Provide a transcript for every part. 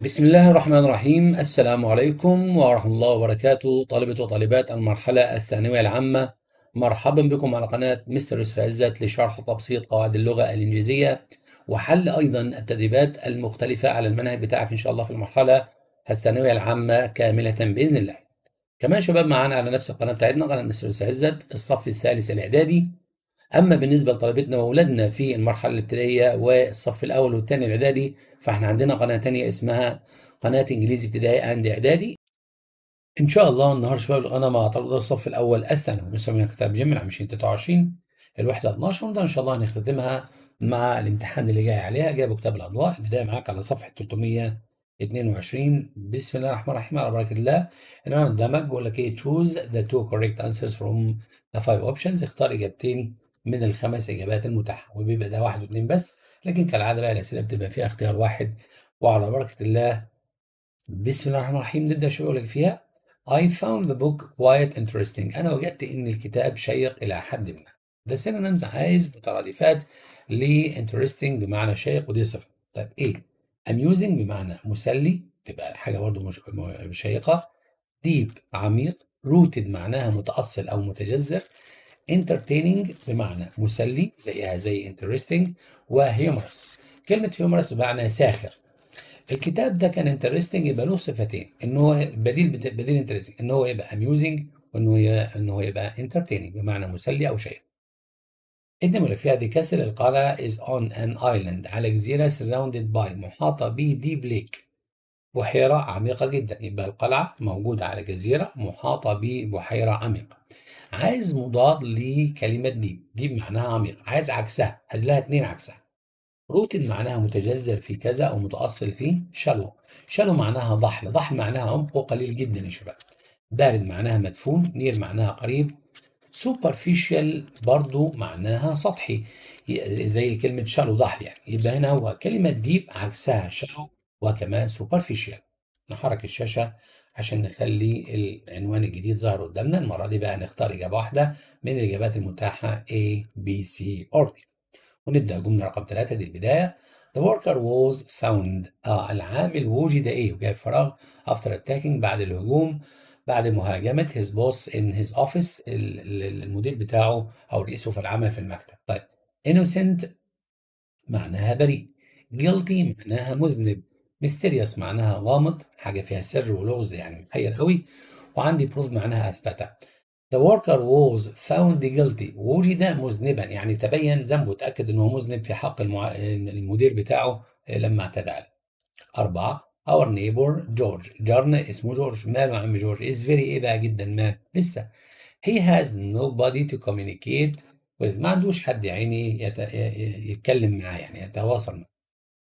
بسم الله الرحمن الرحيم السلام عليكم ورحمة الله وبركاته طالبة وطالبات المرحلة الثانوية العامة مرحبا بكم على قناة مستر يوسف عزت لشرح وتبسيط قواعد اللغة الإنجليزية وحل أيضا التدريبات المختلفة على المنهج بتاعك إن شاء الله في المرحلة الثانوية العامة كاملة بإذن الله كمان شباب معانا على نفس القناة بتاعتنا قناة مستر يوسف عزت الصف الثالث الإعدادي أما بالنسبة لطلبتنا وأولادنا في المرحلة الابتدائية والصف الأول والثاني الإعدادي فاحنا عندنا قناه تانية اسمها قناه انجليزي ابتدائي اند اعدادي ان شاء الله النهارده شباب القناه مع طلبه الصف الاول الثانوي مسمى كتاب جيم من 2023 الوحده 12 وده ان شاء الله هنختتمها مع الامتحان اللي جاي عليها جابوا كتاب الاضواء البدايه معاك على صفحه 322 بسم الله الرحمن الرحيم على بركه الله انا قدامك بقول لك ايه تشوز ذا تو كوريكت انسرز فروم ذا فايف اوبشنز اختار اجابتين من الخمس اجابات المتاحه وبيبقى ده واحد واثنين بس لكن كالعادة بقى الأسئلة بتبقى فيها اختيار واحد وعلى بركة الله بسم الله الرحمن الرحيم نبدأ شغلك فيها I found the book quite interesting أنا وجدت إن الكتاب شيق إلى حد ما The synonyms عايز مترادفات ل interesting بمعنى شيق ودي صفة طيب إيه amusing بمعنى مسلي تبقى حاجة برضه مش شيقة deep عميق rooted معناها متأصل أو متجذر entertaining بمعنى مسلي زيها زي interesting humorous كلمة humorous بمعنى ساخر الكتاب ده كان interesting يبقى له صفتين ان هو بديل بديل interesting ان هو يبقى amusing وان هو ان هو يبقى entertaining بمعنى مسلي او شيق النمرة فيها دي كسر القلعة is on an island على جزيرة surrounded by محاطة ب deep lake بحيرة عميقة جدا يبقى القلعة موجودة على جزيرة محاطة ببحيرة عميقة عايز مضاد لكلمة ديب ديب معناها عميق عايز عكسها عايز لها اتنين عكسها روتد معناها متجذر في كذا او متأصل في شالو شالو معناها ضحل ضحل معناها عمقه قليل جدا يا شباب بارد معناها مدفون نير معناها قريب سوبرفيشال برضو معناها سطحي زي كلمة شالو ضحل يعني يبقى هنا هو كلمة ديب عكسها شالو وكمان سوبرفيشال نحرك الشاشة عشان نخلي العنوان الجديد ظاهر قدامنا المرة دي بقى نختار إجابة واحدة من الإجابات المتاحة A, B, C or D ونبدأ جملة رقم ثلاثة دي البداية The worker was found آه العامل وجد إيه وجاء فراغ after attacking بعد الهجوم بعد مهاجمة his boss in his office المدير بتاعه أو رئيسه في العمل في المكتب طيب innocent معناها بريء guilty معناها مذنب ميستيريوس معناها غامض حاجة فيها سر ولغز يعني متخيل قوي وعندي بروف معناها أثبتها The worker was found guilty وجد مذنبا يعني تبين ذنبه تأكد أنه مذنب في حق المع... المدير بتاعه آه، لما اعتدى عليه. أربعة Our neighbor جورج جارنا اسمه جورج ماله عم جورج is very إيه بقى جدا مال لسه He has nobody to communicate with ما عندوش حد يعني يت... يتكلم معاه يعني يتواصل معاه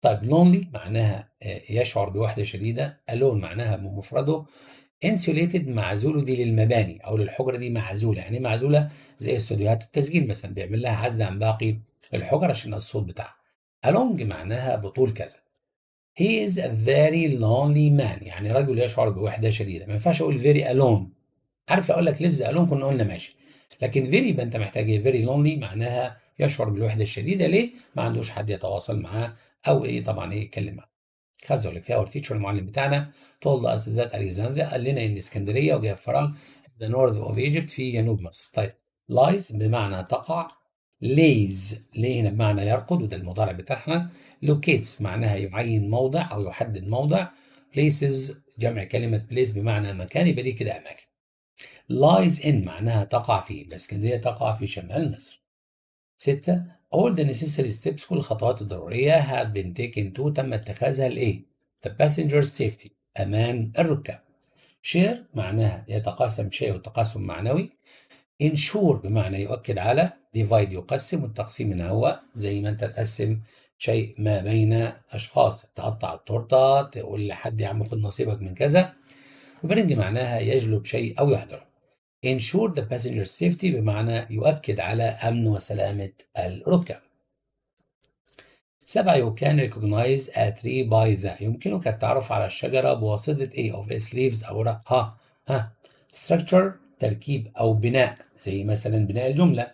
طيب lonely معناها آه، يشعر بوحدة شديدة alone معناها بمفرده insulated معزوله دي للمباني او للحجره دي معزوله يعني إيه معزوله زي استوديوهات التسجيل مثلا بيعمل لها عزل عن باقي الحجره عشان الصوت بتاعها along معناها بطول كذا he is a very lonely man يعني رجل يشعر بوحده شديده ما ينفعش اقول very alone عارف لو اقول لك لفظ alone كنا قلنا ماشي لكن very يبقى انت محتاج very lonely معناها يشعر بالوحده الشديده ليه ما عندوش حد يتواصل معاه او ايه طبعا ايه كلمة خمسه اقول لك فيها اور تيتشر المعلم بتاعنا تولد اس ذات الكسندريا قال لنا ان اسكندريه وجهه فراغ ذا نورث اوف ايجيبت في جنوب مصر طيب لايز بمعنى تقع ليز ليه هنا بمعنى يرقد وده المضارع بتاعنا لوكيتس معناها يعين موضع او يحدد موضع بليسز جمع كلمه بليس بمعنى مكان يبقى دي كده اماكن لايز إن معناها تقع فيه بس اسكندريه تقع في شمال مصر ستة All the necessary steps كل الخطوات الضرورية had been taken to تم اتخاذها لإيه؟ The passenger safety أمان الركاب. Share معناها يتقاسم شيء وتقاسم معنوي. Ensure بمعنى يؤكد على divide يقسم والتقسيم هنا هو زي ما أنت تقسم شيء ما بين أشخاص تقطع التورتة تقول لحد يا عم خد نصيبك من كذا. وبرنج معناها يجلب شيء أو يحضره. ensure the passenger safety بمعنى يؤكد على أمن وسلامة الركاب. سبعة you can recognize a tree by the يمكنك التعرف على الشجرة بواسطة إيه of its leaves أوراقها ها structure تركيب أو بناء زي مثلا بناء الجملة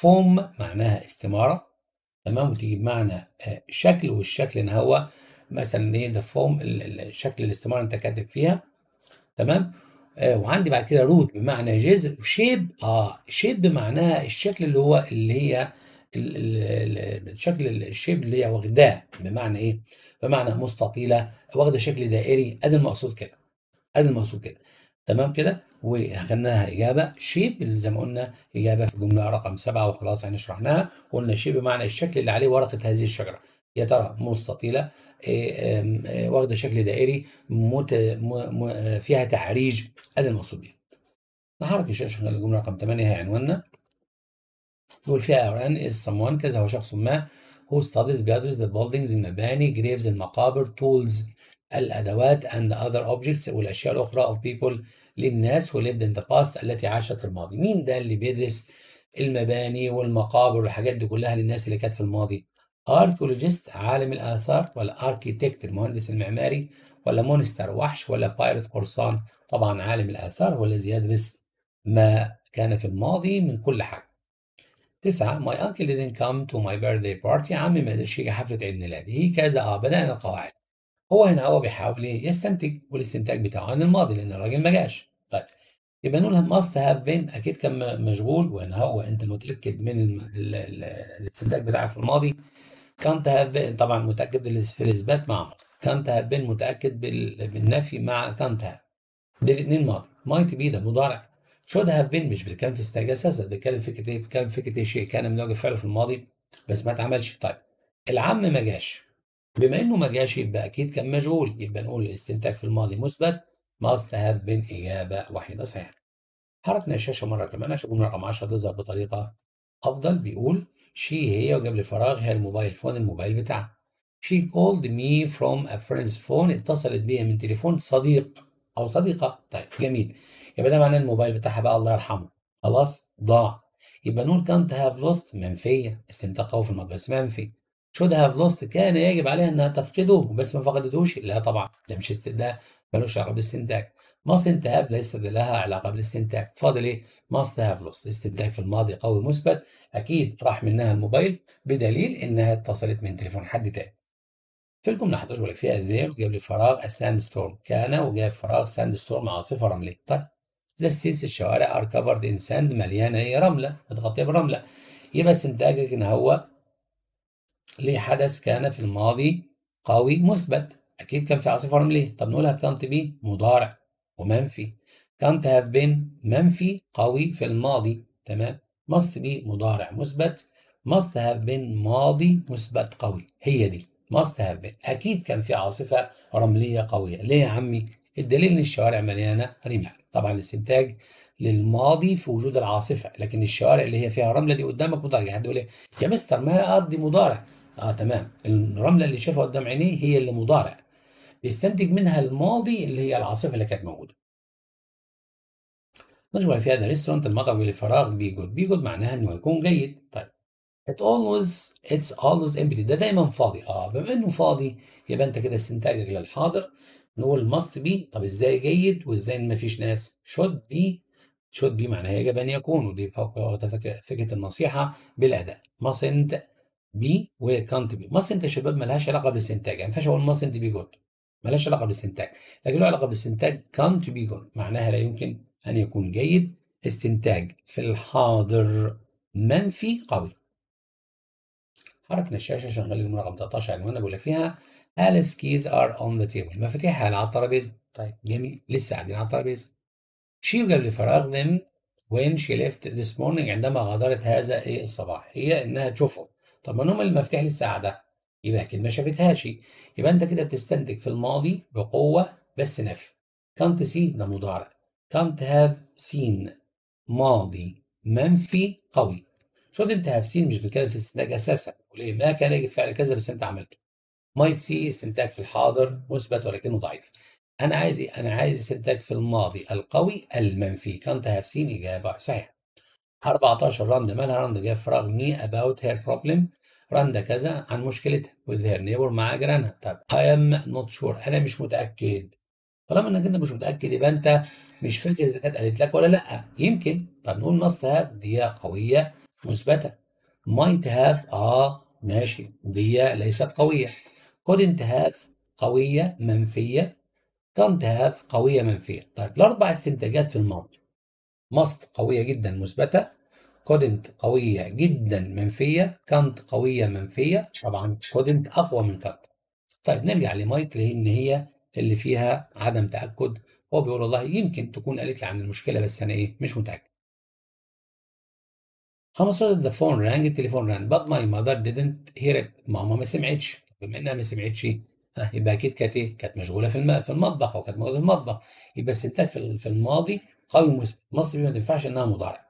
form معناها استمارة تمام وتيجي بمعنى آه، شكل والشكل إن هو مثلا إيه the form الشكل الاستمارة أنت كاتب فيها تمام آه، وعندي بعد كده روت بمعنى جذر وشيب اه شيب معناها الشكل اللي هو اللي هي الشكل الشيب اللي هي واخداه بمعنى ايه؟ بمعنى مستطيله واخده شكل دائري ادي المقصود كده ادي المقصود كده تمام كده وخدناها اجابه شيب اللي زي ما قلنا اجابه في الجمله رقم سبعه وخلاص احنا شرحناها قلنا شيب بمعنى الشكل اللي عليه ورقه هذه الشجره يا ترى مستطيله إيه، إيه، واخده شكل دائري مت... م... فيها تعريج ادي المقصود بيه نحرك الشاشه خلال الجمله رقم 8 هي عنواننا نقول فيها Quran از someone كذا هو شخص ما هو ستاديز gathers ذا buildings المباني جريفز المقابر تولز الادوات اند اذر أوبجيكتس والاشياء الاخرى اوف بيبل للناس هو ليفد ان ذا باست التي عاشت في الماضي مين ده اللي بيدرس المباني والمقابر والحاجات دي كلها للناس اللي كانت في الماضي اركولوجيست عالم الاثار ولا اركيتكت المهندس المعماري ولا مونستر وحش ولا بايرت قرصان طبعا عالم الاثار هو الذي يدرس ما كان في الماضي من كل حاجه تسعة My uncle didn't come to my birthday party عمي ما قدرش يجي حفلة عيد ميلادي كذا اه بدأنا القواعد هو هنا هو بيحاول يستنتج والاستنتاج بتاعه عن الماضي لأن الراجل ما جاش طيب يبقى نقول must have been أكيد كان مشغول وهنا هو أنت متأكد من الاستنتاج بتاعك في الماضي كانت هاب طبعا متأكد في الإثبات مع مصر كانت هاب متأكد بالنفي مع كانت هاب دي الاثنين ماضي مايت بي ده مضارع شود هاف بين مش بتتكلم في استرجاع سلسل بيتكلم فكره ايه؟ بتتكلم فكره ايه شيء كان من وجه فعله في الماضي بس ما اتعملش طيب العم ما جاش بما انه ما جاش يبقى اكيد كان مشغول يبقى نقول الاستنتاج في الماضي مثبت ماست هاف بين اجابه واحده صحيحه حركنا الشاشه مره كمان عشان رقم 10 تظهر بطريقه افضل بيقول شي هي وجاب لي فراغ هي الموبايل فون الموبايل بتاعها شي كولد مي فروم ا فريندز فون اتصلت بيا من تليفون صديق او صديقه طيب جميل يبقى ده معناه الموبايل بتاعها بقى الله يرحمه خلاص ضاع يبقى نقول كانت هاف لوست منفيه استنتاق في المقياس منفي شود هاف لوست كان يجب عليها انها تفقده بس ما فقدتهوش لا طبعا ده مش ده ملوش علاقه بالاستنتاج ماست انت هاف ليس لها علاقه بالاستنتاج فاضل ايه ماست هاف لوست الاستنتاج في الماضي قوي مثبت اكيد راح منها الموبايل بدليل انها اتصلت من تليفون حد تاني في الجمله 11 بيقول لك فيها الذئب جاب لي فراغ الساند ستورم كان وجاب فراغ ساند ستورم عاصفه رمليه طيب ذا سينس الشوارع ار كفرد ان ساند مليانه ايه رمله متغطيه بالرمله يبقى استنتاجك ان هو ليه حدث كان في الماضي قوي مثبت اكيد كان في عاصفه رمليه طب نقولها كانت بي مضارع ومنفي كانت هاف بين منفي قوي في الماضي تمام ماست بي مضارع مثبت ماست هاف بين ماضي مثبت قوي هي دي ماست هاف بين اكيد كان في عاصفه رمليه قويه ليه يا عمي الدليل ان الشوارع مليانه رمال طبعا الاستنتاج للماضي في وجود العاصفه لكن الشوارع اللي هي فيها رمله دي قدامك مضارع حد يقول يا مستر ما هي ارضي مضارع اه تمام الرمله اللي شافها قدام عينيه هي اللي مضارع بيستنتج منها الماضي اللي هي العاصفه اللي كانت موجوده. نشوف في هذا الريستورانت المضوي للفراغ بي جود بي جود معناها انه يكون جيد طيب it always it's always empty ده دايما فاضي اه بما انه فاضي يبقى انت كده استنتاجك للحاضر نقول must be طب ازاي جيد وازاي ان مفيش ناس should be should be معناها يجب ان يكون ودي فكره النصيحه بالاداء mustn't be و can't be mustn't يا شباب ملهاش علاقه بالاستنتاج يعني ما ينفعش اقول mustn't be good ملهاش علاقه بالاستنتاج لكن له علاقه بالاستنتاج كان تو بي جود معناها لا يمكن ان يكون جيد استنتاج في الحاضر منفي قوي حركنا الشاشه عشان يوم رقم 13 عنوان بقول لك فيها Alice keys are on the table مفاتيحها على الترابيزه طيب جميل لسه قاعدين على الترابيزه شي جاب لي فراغ من when she left this morning عندما غادرت هذا الصباح هي انها تشوفه طب ما هم المفاتيح لسه قاعده يبقى أكيد ما شافتهاش يبقى أنت كده بتستنتج في الماضي بقوة بس نفي كانت سي ده مضارع كانت هاف سين ماضي منفي قوي شو انت هاف سين مش بتتكلم في استنتاج اساسا وليه ما كان يجب فعل كذا بس انت عملته مايت سي استنتاج في الحاضر مثبت ولكنه ضعيف انا عايز إيه؟ انا عايز استنتاج في الماضي القوي المنفي كانت هاف سين اجابه صحيحه 14 راند مالها راند جاي فراغ مي اباوت هير بروبلم راندا كذا عن مشكلتها with her neighbor مع جيرانها طب I am not sure أنا مش متأكد طالما انك انت مش متأكد يبقى انت مش فاكر اذا كانت قالت لك ولا لا يمكن طب نقول must have دي قوية مثبتة might have اه ماشي دي ليست قوية couldn't have قوية منفية can't have قوية منفية طيب الأربع استنتاجات في الماضي must قوية جدا مثبتة كودنت قوية جدا منفية كانت قوية منفية طبعا كودنت أقوى من كانت طيب نرجع لمايت لأن إن هي اللي فيها عدم تأكد هو بيقول والله يمكن تكون قالت لي عن المشكلة بس أنا إيه مش متأكد 15 ذا فون رانج التليفون رانج but my mother didn't hear it ماما ما سمعتش بما انها ما سمعتش يبقى اكيد كانت ايه؟ كانت مشغوله في الم... في المطبخ او كانت موجوده في المطبخ يبقى الستات في الماضي قوي مثبت مصري ما تنفعش انها مضارع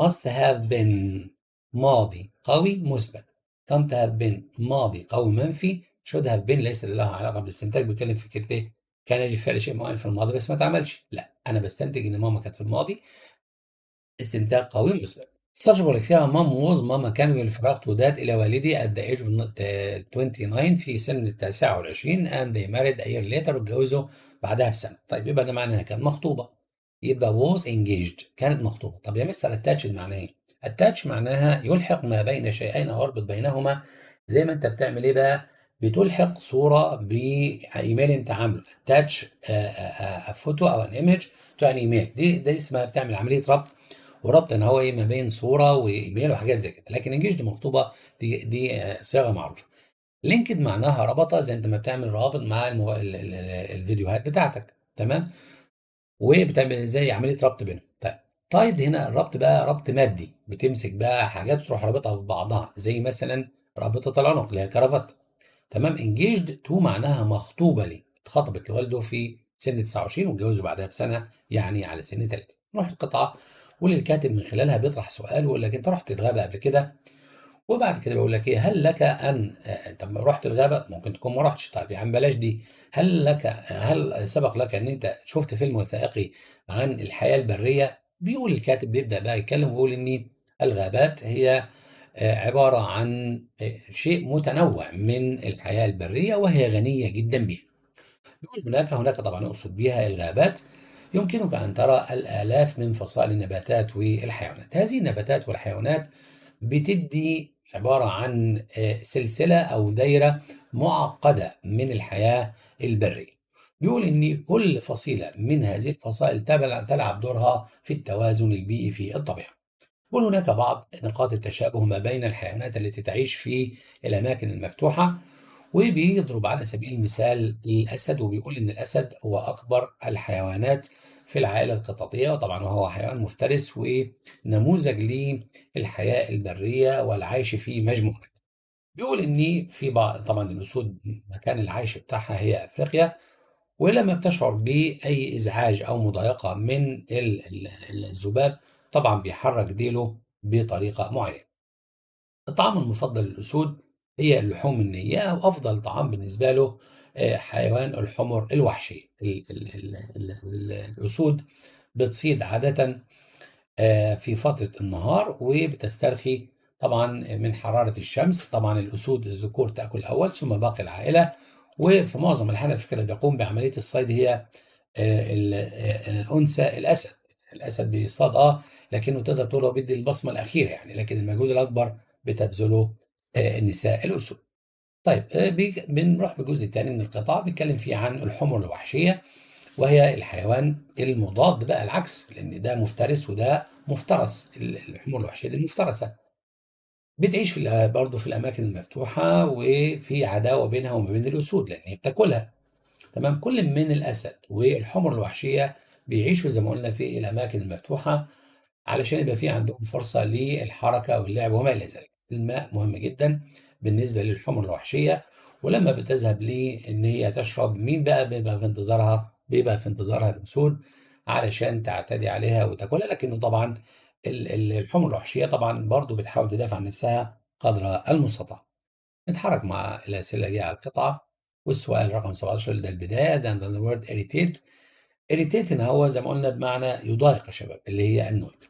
must have been ماضي قوي مثبت can't have been ماضي قوي منفي should have been ليس له علاقه بالاستنتاج بيتكلم في فكره ايه كان يجب فعل شيء معين في الماضي بس ما اتعملش لا انا بستنتج ان ماما كانت في الماضي استنتاج قوي مثبت التجربة اللي فيها مام ووز ماما كان من الفراغ تودات إلى والدي at the age of 29 في سن ال 29 and they married a year later واتجوزوا بعدها بسنة طيب يبقى ده معناه إنها كانت مخطوبة يبقى was engaged كانت مخطوبه طب يا مستر attached معناه ايه attach معناها يلحق ما بين شيئين او يربط بينهما زي ما انت بتعمل ايه بقى بتلحق صوره بايميل انت عامله اتاتش آه، آه، آه، photo او image to an email دي دي اسمها بتعمل عمليه ربط وربط ان هو ايه ما بين صوره وايميل وحاجات زي كده لكن engaged مخطوبه دي دي صيغه معروفه لينكد معناها ربطه زي انت ما بتعمل رابط مع الفيديوهات بتاعتك تمام وبتعمل زي عمليه ربط بينهم طيب تايد طيب هنا الربط بقى ربط مادي بتمسك بقى حاجات تروح رابطها في بعضها زي مثلا رابطه العنق اللي هي الكرافات تمام انجيجد تو معناها مخطوبه لي اتخطبت لوالده في سن 29 واتجوزوا بعدها بسنه يعني على سن 30 نروح القطعه واللي الكاتب من خلالها بيطرح سؤال ويقول لك انت رحت تتغاب قبل كده وبعد كده بيقول لك ايه هل لك ان انت آه، رحت الغابه ممكن تكون ما رحتش طيب يا عم بلاش دي هل لك هل سبق لك ان انت شفت فيلم وثائقي عن الحياه البريه بيقول الكاتب بيبدا بقى يتكلم ويقول ان الغابات هي آه، عباره عن آه، شيء متنوع من الحياه البريه وهي غنيه جدا بها بيقول هناك هناك طبعا اقصد بها الغابات يمكنك ان ترى الالاف من فصائل النباتات والحيوانات هذه النباتات والحيوانات بتدي عبارة عن آه، سلسلة أو دايرة معقدة من الحياة البرية بيقول إن كل فصيلة من هذه الفصائل تلعب دورها في التوازن البيئي في الطبيعة بيقول هناك بعض نقاط التشابه ما بين الحيوانات التي تعيش في الأماكن المفتوحة وبيضرب على سبيل المثال الأسد وبيقول إن الأسد هو أكبر الحيوانات في العائلة القطاطية وطبعا هو حيوان مفترس ونموذج للحياة البرية والعيش في مجموعات بيقول ان في بعض طبعا الاسود مكان العيش بتاعها هي افريقيا ولما بتشعر باي ازعاج او مضايقه من الذباب طبعا بيحرك ديله بطريقه معينه. الطعام المفضل للاسود هي اللحوم النيه وافضل طعام بالنسبه له حيوان الحمر الوحشي الأسود بتصيد عادة آه، في فترة النهار وبتسترخي طبعا من حرارة الشمس طبعا الأسود الذكور تأكل أول ثم باقي العائلة وفي معظم الحالات الفكرة اللي بيقوم بعملية الصيد هي آه، آه، الأنثى الأسد الأسد بيصطاد أه لكنه تقدر تقول هو بيدي البصمة الأخيرة يعني لكن المجهود الأكبر بتبذله النساء الأسود طيب آه، بنروح بالجزء الثاني من القطاع بيتكلم فيه عن الحمر الوحشيه وهي الحيوان المضاد بقى العكس لان ده مفترس وده مفترس الحمر الوحشيه دي مفترسه بتعيش في برضه في الاماكن المفتوحه وفي عداوه بينها وما بين الاسود لان هي بتاكلها تمام كل من الاسد والحمر الوحشيه بيعيشوا زي ما قلنا في الاماكن المفتوحه علشان يبقى في عندهم فرصه للحركه واللعب وما الى ذلك الماء مهم جدا بالنسبة للحمر الوحشية ولما بتذهب لإن هي تشرب مين بقى بيبقى في انتظارها؟ بيبقى في انتظارها الأسود علشان تعتدي عليها وتاكلها لكنه طبعا الحمر الوحشية طبعا برضو بتحاول تدافع عن نفسها قدر المستطاع. نتحرك مع الأسئلة دي على القطعة والسؤال رقم 17 ده البداية ده the word irritate إن هو زي ما قلنا بمعنى يضايق يا شباب اللي هي النوت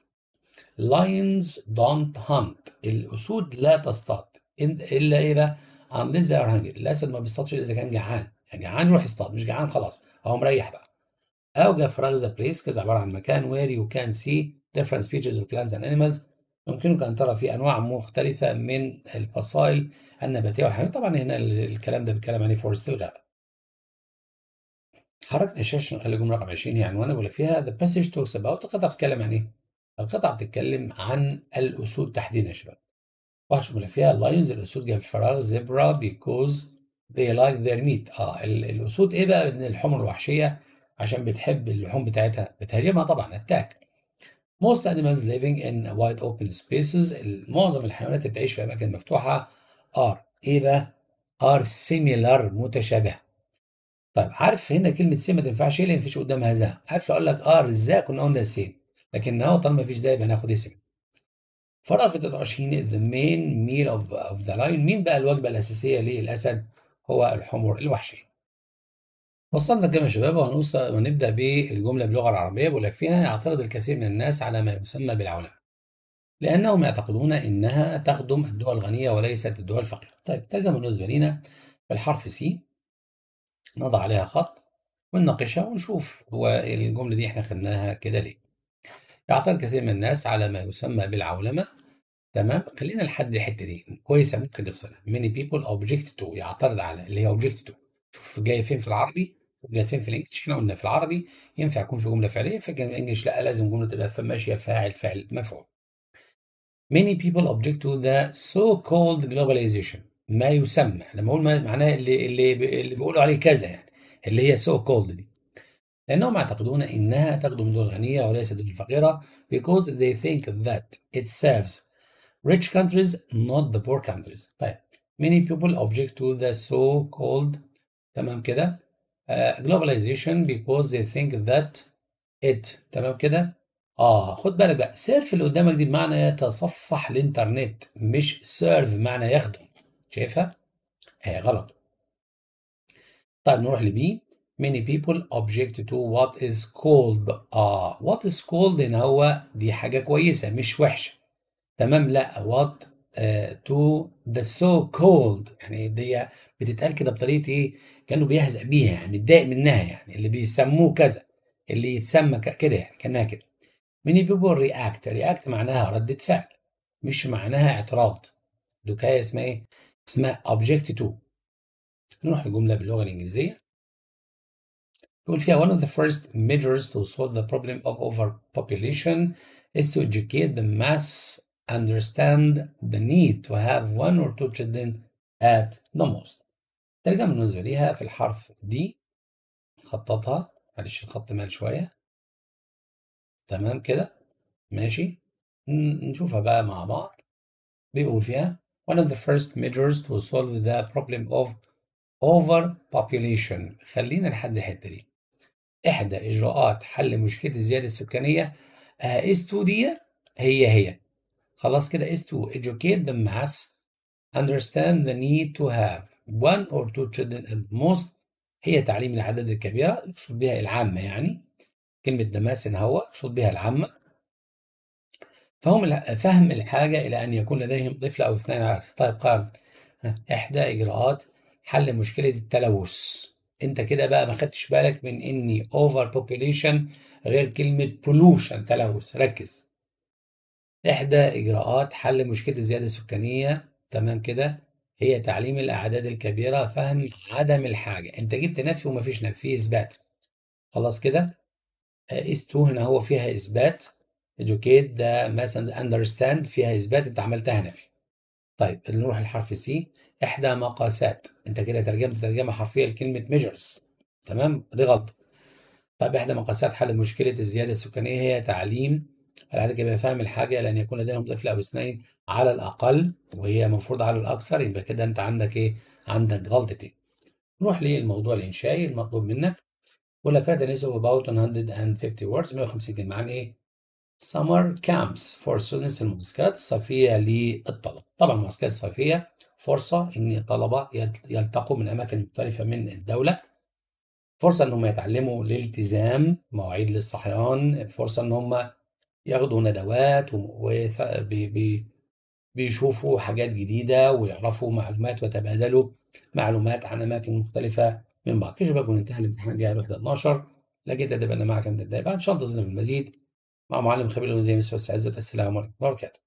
lions don't hunt الأسود لا تصطاد الا اذا عاملين زي الراجل الاسد ما بيصطادش الا اذا كان جعان يعني جعان يروح يصطاد مش جعان خلاص هو مريح بقى اوجه فراغ رغزه بليس كذا عباره عن مكان وير يو كان سي ديفرنت سبيشيز اوف بلانتس اند انيمالز يمكنك أن ترى فيه أنواع مختلفة من الفصائل النباتية والحيوانات طبعا هنا الكلام ده بيتكلم عن فورست الغابة حركة الشاشة نخلي جمله رقم 20 هي عنوانها بقول لك فيها ذا باسج توكس اباوت القطعة بتتكلم عن إيه؟ القطعة بتتكلم عن الأسود تحديدا يا شباب واحتفظ فيها اللايونز الأسود جاب فراغ زيبرا بيكوز they like their meat اه الأسود إيه بقى من الحمر الوحشية عشان بتحب اللحوم بتاعتها بتهاجمها طبعا اتاك most animals living in wide open spaces معظم الحيوانات اللي بتعيش في أماكن مفتوحة are إيه بقى are similar متشابهة طيب عارف هنا كلمة سي ما تنفعش لان ما فيش قدامها ذا، عارف لو أقول لك ار ازاي كنا قلنا سي لكن هو طالما ما فيش ذا يبقى هناخد اسم. فرقة القشقينة ذا مين ميل اوف اوف ذا لاين مين بقى الوجبة الأساسية للأسد؟ هو الحمر الوحشي. وصلنا كما يا شباب وهنوصل ونبدأ بالجملة باللغة العربية بيقول لك فيها يعترض الكثير من الناس على ما يسمى بالعولمة لأنهم يعتقدون إنها تخدم الدول الغنية وليست الدول الفقيرة. طيب ترجمة بالنسبة لينا بالحرف سي نضع عليها خط ونناقشها ونشوف هو الجملة دي إحنا خدناها كده ليه. يعترض الكثير من الناس على ما يسمى بالعولمة تمام خلينا لحد الحتة دي كويسة ممكن نفصلها many people object to يعترض على اللي هي object تو شوف جاية فين في العربي وجاية فين في الانجلش احنا قلنا في العربي ينفع يكون في جملة فعلية في الانجلش لا لازم جملة تبقى ماشية فاعل فعل مفعول many people object to the so called globalization ما يسمى لما اقول معناه اللي اللي بيقولوا عليه كذا يعني اللي هي so called دي لأنهم يعتقدون إنها تخدم الدول الغنية وليس دول الفقيرة because they think that it serves rich countries not the poor countries. طيب many people object to the so-called تمام كده uh, globalization because they think that it تمام كده اه خد بالك بقى سيرف اللي قدامك دي بمعنى يتصفح الانترنت مش سيرف معنى يخدم شايفها؟ هي غلط طيب نروح لبي many people object to what is called آه what is called إن هو دي حاجة كويسة مش وحشة تمام لا what uh, to the so called يعني دي بتتقال كده بطريقة إيه كأنه بيهزأ بيها يعني متضايق منها يعني اللي بيسموه كذا اللي يتسمى كده يعني كأنها كده many people react react معناها ردة فعل مش معناها اعتراض دوكاية اسمها إيه؟ اسمها object to نروح لجملة باللغة الإنجليزية Tulfia, one of the first measures to solve the problem of overpopulation is to educate the mass, understand the need to have one or two children at the most. الترجمة بالنسبة ليها في الحرف دي خططها معلش الخط مال شوية تمام كده ماشي نشوفها بقى مع بعض بيقول فيها one of the first measures to solve the problem of overpopulation خلينا لحد الحتة دي إحدى إجراءات حل مشكلة الزيادة السكانية آه، اس 2 دي هي هي خلاص كده is to educate the mass understand the need to have one or two children at most هي تعليم الأعداد الكبيرة يقصد بها العامة يعني كلمة the mass إن هو يقصد بها العامة فهم فهم الحاجة إلى أن يكون لديهم طفل أو اثنين على طيب قال إحدى إجراءات حل مشكلة التلوث انت كده بقى ما خدتش بالك من اني اوفر بوبوليشن غير كلمه بولوشن تلوث ركز احدى اجراءات حل مشكله الزياده السكانيه تمام كده هي تعليم الاعداد الكبيره فهم عدم الحاجه انت جبت نفي ومفيش نفي في اثبات خلاص كده اس آه، 2 هنا هو فيها اثبات educate ده مثلا understand فيها اثبات انت عملتها نفي طيب نروح الحرف سي إحدى مقاسات أنت كده ترجمت ترجمة حرفية لكلمة ميجرز تمام دي غلطة طيب إحدى مقاسات حل مشكلة الزيادة السكانية هي تعليم العدد جميع فهم الحاجة لأن يكون لديهم طفل أو اثنين على الأقل وهي مفروض على الأكثر يبقى كده أنت عندك إيه؟ عندك غلطتين. نروح للموضوع الإنشائي المطلوب منك يقول لك write about 150 words 150 كلمة عن إيه؟ summer camps for students المعسكرات الصيفية للطلبة طبعا المعسكرات الصيفية فرصة إن الطلبة يلتقوا من أماكن مختلفة من الدولة فرصة إن هم يتعلموا الالتزام مواعيد للصحيان فرصة إن هم ياخدوا ندوات وبيشوفوا حاجات جديدة ويعرفوا معلومات ويتبادلوا معلومات عن أماكن مختلفة من بعض كده بكون انتهى الامتحان جاي 11 لكن تدب أنا معك من الدائب إن شاء الله تظن المزيد مع معلم خبير الوزير زي مستر السلام عليكم ورحمه الله وبركاته